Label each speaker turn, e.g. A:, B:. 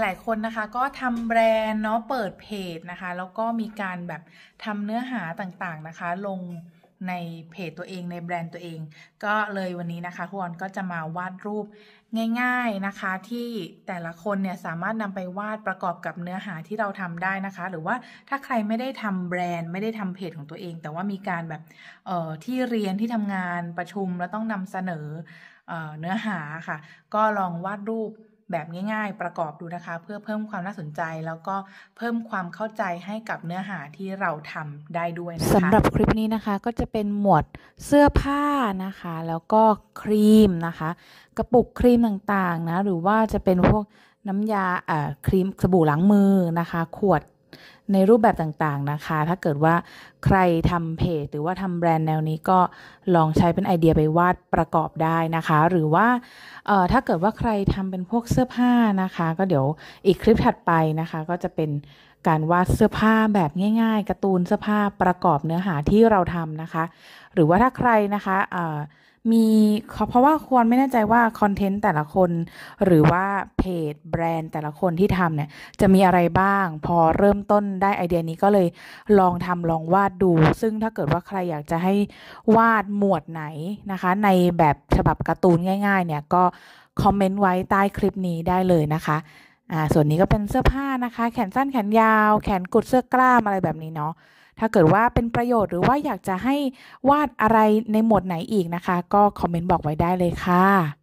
A: หลาย ๆ คนนะคะ ก็ทำแบรนด์เนาะเปิดเพจนะคะ แล้วก็มีการแบบทำเนื้อหาต่างๆนะคะ ลงในเพจตัวเองในแบรนด์ตัวเอง ก็เลยวันนี้นะคะครกคนก็จะมาวาดรูปง่าย ๆนะคะ ที่แต่ละคนเนี่ยสามารถนำไปวาดประกอบกับเนื้อหาที่เราทำได้นะคะ หรือว่าถ้าใครไม่ได้ทำแบรนด์ไม่ได้ทำเพจของตัวเอง แต่ว่ามีการแบบเอ่อที่เรียนที่ทำงานประชุมแล้วต้องนำเสนอเนื้อหาค่ะ ก็ลองวาดรูปแบบง่าย ๆ ประกอบดูนะคะ เพื่อเพิ่มความน่าสนใจแล้วก็เพิ่มความเข้าใจให้กับเนื้อหาที่เราทำได้ด้วยนะคะสำหรับคลิปนี้นะคะ ก็จะเป็นหมวดเสื้อผ้านะคะ แล้วก็ครีมนะคะ กระปุกครีมต่างๆนะ หรือว่าจะเป็นพวกน้ำยาครีมสบู่ล้างมือนะคะ ขวดในรูปแบบต่างๆ นะคะ ถ้าเกิดว่าใครทำเพจ หรือว่าทำแบรนด์แนวนี้ก็ลองใช้เป็นไอเดียไปวาดประกอบได้นะคะ หรือว่าถ้าเกิดว่าใครทำเป็นพวกเสื้อผ้านะคะ ก็เดี๋ยวอีกคลิปถัดไปนะคะก็จะเป็นการวาดเสื้อผ้าแบบง่าย ๆการ์ตูนเสื้อผ้าประกอบเนื้อหาที่เราทำนะคะ หรือว่าถ้าใครนะคะมีเพราะว่าควรไม่แน่ใจว่าคอนเทนต์แต่ละคน หรือว่าเพจแบรนด์แต่ละคนที่ทำเนี่ยจะมีอะไรบ้าง พอเริ่มต้นได้ไอเดียนี้ก็เลยลองทำลองวาดดู ซึ่งถ้าเกิดว่าใครอยากจะให้วาดหมวดไหนนะคะ ในแบบฉบับการ์ตูนง่ายๆ เนี่ยก็คอมเมนต์ไว้ใต้คลิปนี้ได้เลยนะคะอ่า ส่วนนี้ก็เป็นเสื้อผ้านะคะ แขนสั้นแขนยาว แขนกุดเสื้อกล้ามอะไรแบบนี้เนาะถ้าเกิดว่าเป็นประโยชน์หรือว่าอยากจะให้วาดอะไรในหมวดไหนอีกนะคะ ก็คอมเมนต์บอกไว้ได้เลยค่ะ